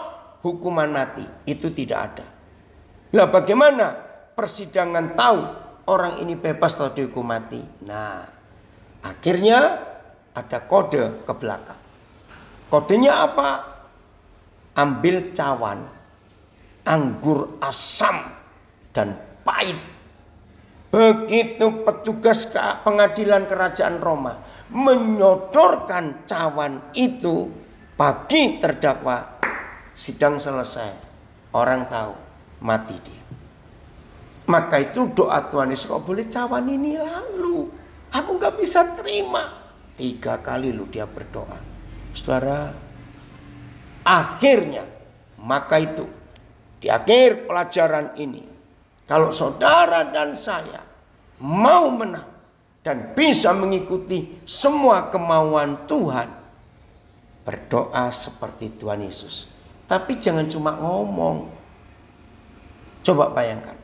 hukuman mati. Itu tidak ada. Lah bagaimana persidangan tahu orang ini bebas atau dihukum mati? Nah akhirnya ada kode ke belakang. Kodenya apa? Ambil cawan, anggur asam dan pahit. Begitu petugas pengadilan kerajaan Roma menyodorkan cawan itu bagi terdakwa, sidang selesai. Orang tahu mati dia. Maka itu doa Tuhan Yesus kok boleh cawan ini lalu. Aku nggak bisa terima. Tiga kali lu dia berdoa. Saudara, akhirnya maka itu di akhir pelajaran ini kalau saudara dan saya mau menang dan bisa mengikuti semua kemauan Tuhan berdoa seperti Tuhan Yesus. Tapi jangan cuma ngomong. Coba bayangkan.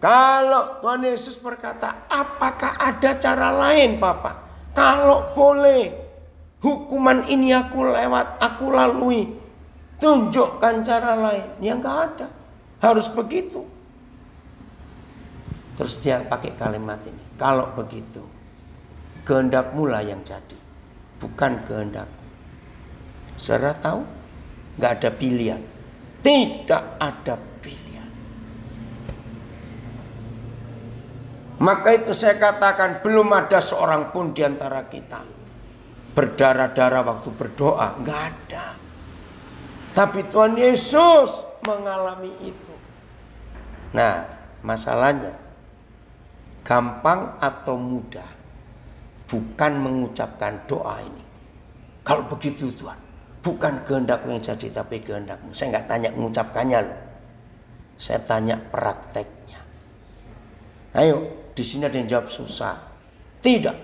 Kalau Tuhan Yesus berkata, "Apakah ada cara lain, Bapak?" Kalau boleh hukuman ini aku lewat, aku lalui. Tunjukkan cara lain. yang nggak ada. Harus begitu. Terus dia pakai kalimat ini. Kalau begitu, kehendak mula yang jadi. Bukan kehendak. Saudara tahu? Nggak ada pilihan. Tidak ada Maka itu saya katakan belum ada seorang pun di antara kita berdarah-darah waktu berdoa, nggak ada. Tapi Tuhan Yesus mengalami itu. Nah, masalahnya gampang atau mudah bukan mengucapkan doa ini. Kalau begitu Tuhan, bukan kehendakmu yang jadi tapi kehendakmu. Saya nggak tanya mengucapkannya loh. Saya tanya prakteknya. Ayo di sini ada yang jawab susah. Tidak.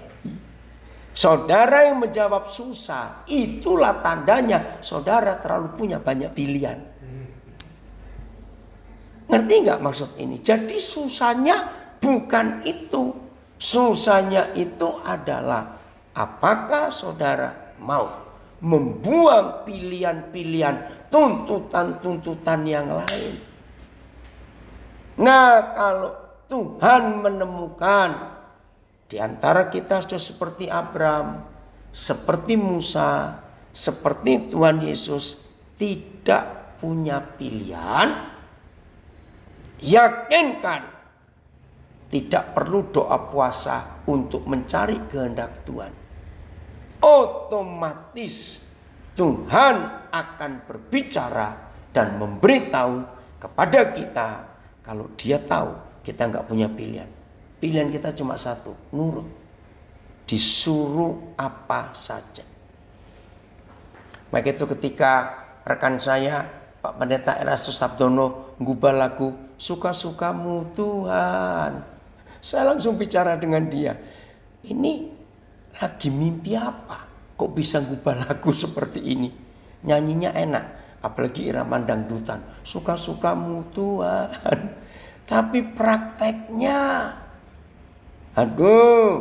Saudara yang menjawab susah, itulah tandanya saudara terlalu punya banyak pilihan. Ngerti nggak maksud ini? Jadi susahnya bukan itu. Susahnya itu adalah apakah saudara mau membuang pilihan-pilihan, tuntutan-tuntutan yang lain. Nah, kalau Tuhan menemukan di antara kita sudah seperti Abraham, seperti Musa, seperti Tuhan Yesus tidak punya pilihan. Yakinkan tidak perlu doa puasa untuk mencari kehendak Tuhan. Otomatis Tuhan akan berbicara dan memberitahu kepada kita kalau dia tahu kita nggak punya pilihan. Pilihan kita cuma satu, nurut. Disuruh apa saja. Baik itu ketika rekan saya Pak Pendeta Erastus Sabdono ngubah lagu suka-sukamu Tuhan. Saya langsung bicara dengan dia. Ini lagi mimpi apa? Kok bisa ngubah lagu seperti ini? Nyanyinya enak, apalagi irama dangdutan. Suka-sukamu Tuhan. Tapi prakteknya, aduh,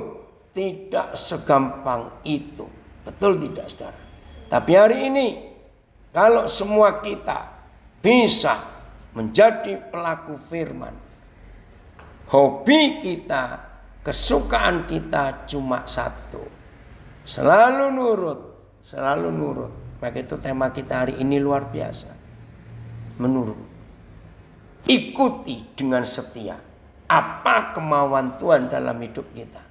tidak segampang itu. Betul tidak saudara? Tapi hari ini, kalau semua kita bisa menjadi pelaku firman, hobi kita, kesukaan kita cuma satu. Selalu nurut, selalu nurut. Maka itu tema kita hari ini luar biasa. Menurut ikuti dengan setia apa kemauan Tuhan dalam hidup kita.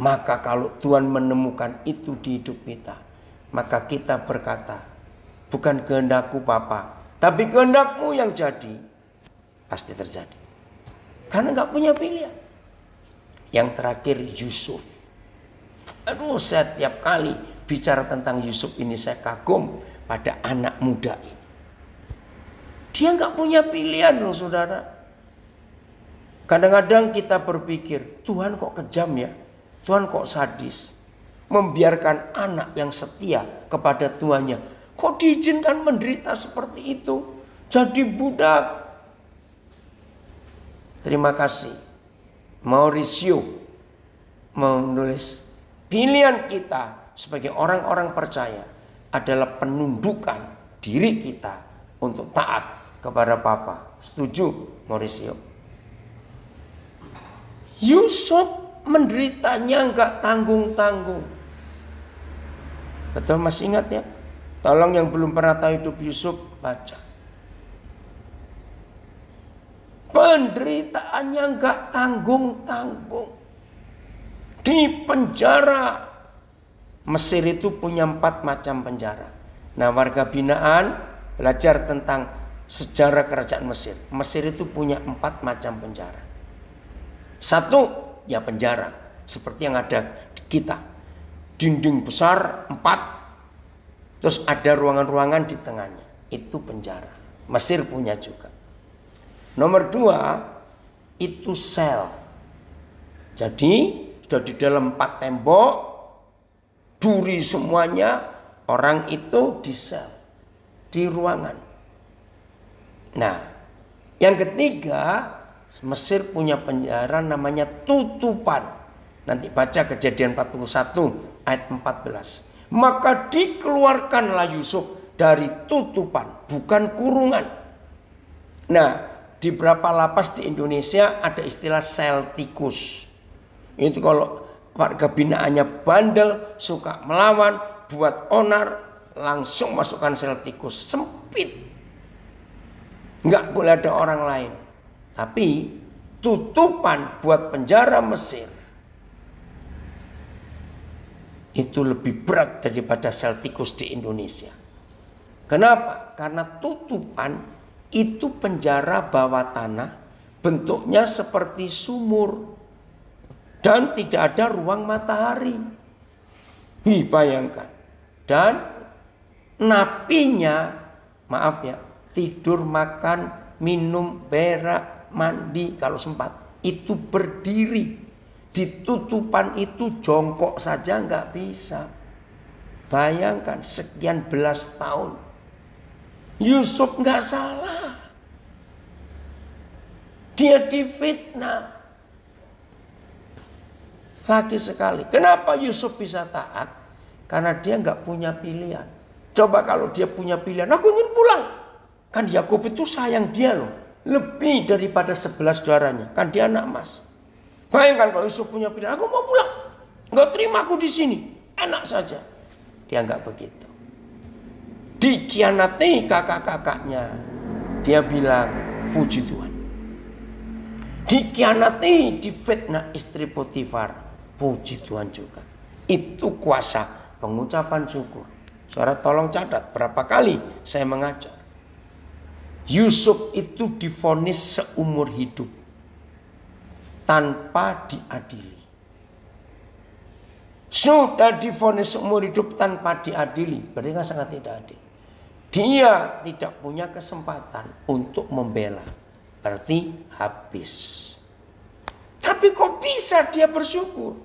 Maka kalau Tuhan menemukan itu di hidup kita, maka kita berkata, bukan kehendakku Papa, tapi kehendakmu yang jadi. Pasti terjadi. Karena nggak punya pilihan. Yang terakhir Yusuf. Aduh, setiap kali bicara tentang Yusuf ini saya kagum pada anak muda ini. Dia nggak punya pilihan loh saudara. Kadang-kadang kita berpikir, Tuhan kok kejam ya? Tuhan kok sadis? Membiarkan anak yang setia kepada Tuanya Kok diizinkan menderita seperti itu? Jadi budak. Terima kasih. Mauricio menulis, pilihan kita sebagai orang-orang percaya adalah penundukan diri kita untuk taat kepada papa. Setuju, Mauricio. Yusuf menderitanya nggak tanggung-tanggung. Betul masih ingat ya? Tolong yang belum pernah tahu hidup Yusuf baca. Penderitaannya nggak tanggung-tanggung. Di penjara. Mesir itu punya empat macam penjara. Nah warga binaan belajar tentang sejarah kerajaan Mesir. Mesir itu punya empat macam penjara. Satu, ya penjara. Seperti yang ada di kita. Dinding besar, empat. Terus ada ruangan-ruangan di tengahnya. Itu penjara. Mesir punya juga. Nomor dua, itu sel. Jadi, sudah di dalam empat tembok, duri semuanya, orang itu di sel, di ruangan. Nah, yang ketiga, Mesir punya penjara namanya tutupan. Nanti baca kejadian 41 ayat 14. Maka dikeluarkanlah Yusuf dari tutupan, bukan kurungan. Nah, di beberapa lapas di Indonesia ada istilah sel tikus. Itu kalau warga binaannya bandel, suka melawan, buat onar, langsung masukkan sel tikus. Sempit nggak boleh ada orang lain. Tapi tutupan buat penjara Mesir itu lebih berat daripada sel tikus di Indonesia. Kenapa? Karena tutupan itu penjara bawah tanah bentuknya seperti sumur dan tidak ada ruang matahari. Bayangkan Dan napinya, maaf ya, tidur, makan, minum, berak, mandi kalau sempat. Itu berdiri. Di tutupan itu jongkok saja nggak bisa. Bayangkan sekian belas tahun. Yusuf nggak salah. Dia difitnah. lagi sekali. Kenapa Yusuf bisa taat? Karena dia nggak punya pilihan. Coba kalau dia punya pilihan, aku ingin pulang. Kan Yakub itu sayang dia loh. Lebih daripada sebelas saudaranya. Kan dia anak mas. Bayangkan kalau Yusuf punya pilihan, aku mau pulang. Enggak terima aku di sini. Enak saja. Dia enggak begitu. Dikianati kakak-kakaknya. Dia bilang, puji Tuhan. Dikianati, fitnah istri Potifar. Puji Tuhan juga. Itu kuasa pengucapan syukur. Suara tolong catat berapa kali saya mengajar. Yusuf itu difonis seumur hidup tanpa diadili. Sudah difonis seumur hidup tanpa diadili, berarti kan sangat tidak adil. Dia tidak punya kesempatan untuk membela, berarti habis. Tapi kok bisa dia bersyukur?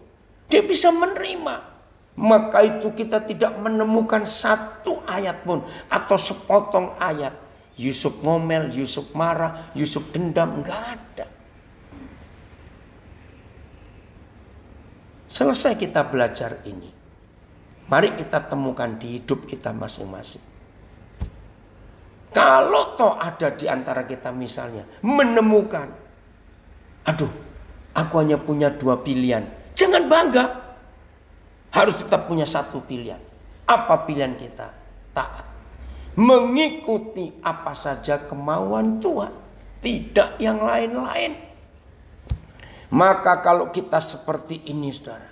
Dia bisa menerima. Maka itu kita tidak menemukan satu ayat pun atau sepotong ayat Yusuf ngomel, Yusuf marah, Yusuf dendam, nggak ada. Selesai kita belajar ini. Mari kita temukan di hidup kita masing-masing. Kalau toh ada di antara kita misalnya menemukan, aduh, aku hanya punya dua pilihan. Jangan bangga, harus tetap punya satu pilihan. Apa pilihan kita? Taat mengikuti apa saja kemauan Tuhan, tidak yang lain-lain. Maka kalau kita seperti ini saudara,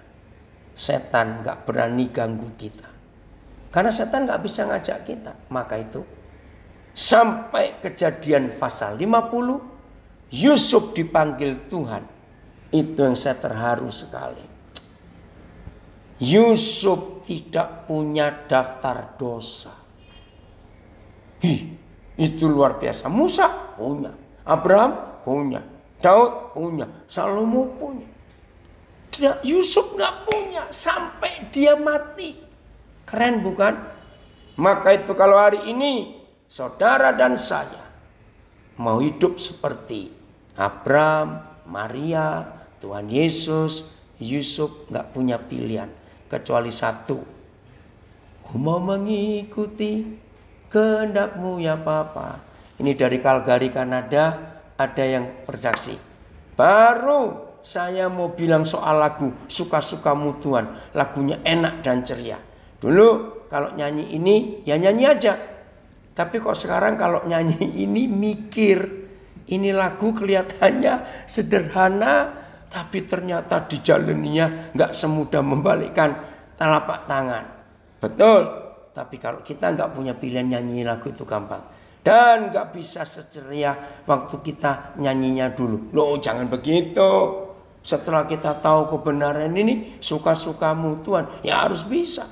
setan nggak berani ganggu kita. Karena setan nggak bisa ngajak kita. Maka itu sampai kejadian pasal 50, Yusuf dipanggil Tuhan. Itu yang saya terharu sekali. Yusuf tidak punya daftar dosa. Hi, itu luar biasa. Musa punya, Abraham punya, Daud punya, Salomo punya. Tidak, Yusuf nggak punya sampai dia mati. Keren bukan? Maka itu kalau hari ini saudara dan saya mau hidup seperti Abraham, Maria, Tuhan Yesus, Yusuf nggak punya pilihan kecuali satu. Ku mau mengikuti kehendakmu ya papa, Ini dari Calgary, Kanada, ada yang bersaksi. Baru saya mau bilang soal lagu suka-sukamu Tuhan. Lagunya enak dan ceria. Dulu kalau nyanyi ini ya nyanyi aja. Tapi kok sekarang kalau nyanyi ini mikir. Ini lagu kelihatannya sederhana tapi ternyata di jalannya nggak semudah membalikkan telapak tangan. Betul, tapi kalau kita nggak punya pilihan nyanyi lagu itu gampang. Dan nggak bisa seceria waktu kita nyanyinya dulu. Loh jangan begitu. Setelah kita tahu kebenaran ini, suka-sukamu Tuhan. Ya harus bisa.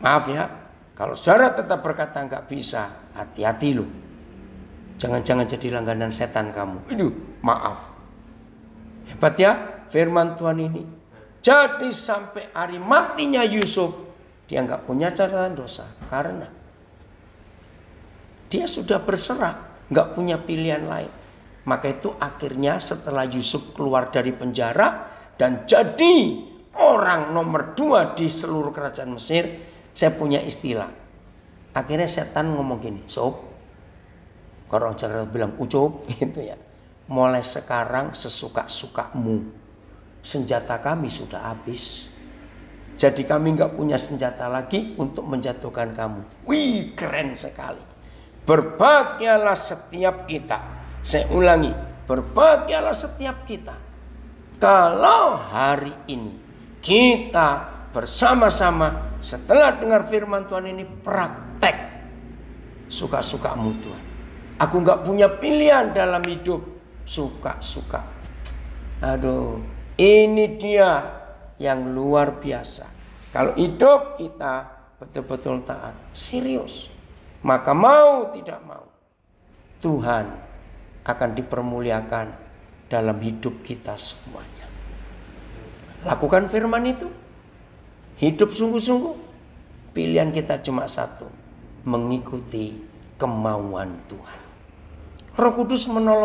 Maaf ya, kalau saudara tetap berkata nggak bisa, hati-hati loh. Jangan-jangan jadi langganan setan kamu. Aduh, maaf. Hebat ya firman Tuhan ini. Jadi sampai hari matinya Yusuf, dia nggak punya catatan dosa karena dia sudah berserah, nggak punya pilihan lain. Maka itu akhirnya setelah Yusuf keluar dari penjara dan jadi orang nomor dua di seluruh kerajaan Mesir, saya punya istilah. Akhirnya setan ngomong gini, sob, kalau orang Jakarta bilang ucup gitu ya. Mulai sekarang sesuka-sukamu, senjata kami sudah habis. Jadi kami nggak punya senjata lagi untuk menjatuhkan kamu. Wih, keren sekali. Berbahagialah setiap kita. Saya ulangi, berbahagialah setiap kita. Kalau hari ini kita bersama-sama setelah dengar firman Tuhan ini praktek suka suka Tuhan. Aku nggak punya pilihan dalam hidup suka-suka. Aduh, ini dia yang luar biasa. Kalau hidup kita betul-betul taat, serius. Maka mau tidak mau, Tuhan akan dipermuliakan dalam hidup kita semuanya. Lakukan firman itu. Hidup sungguh-sungguh. Pilihan kita cuma satu. Mengikuti kemauan Tuhan. Roh Kudus menolong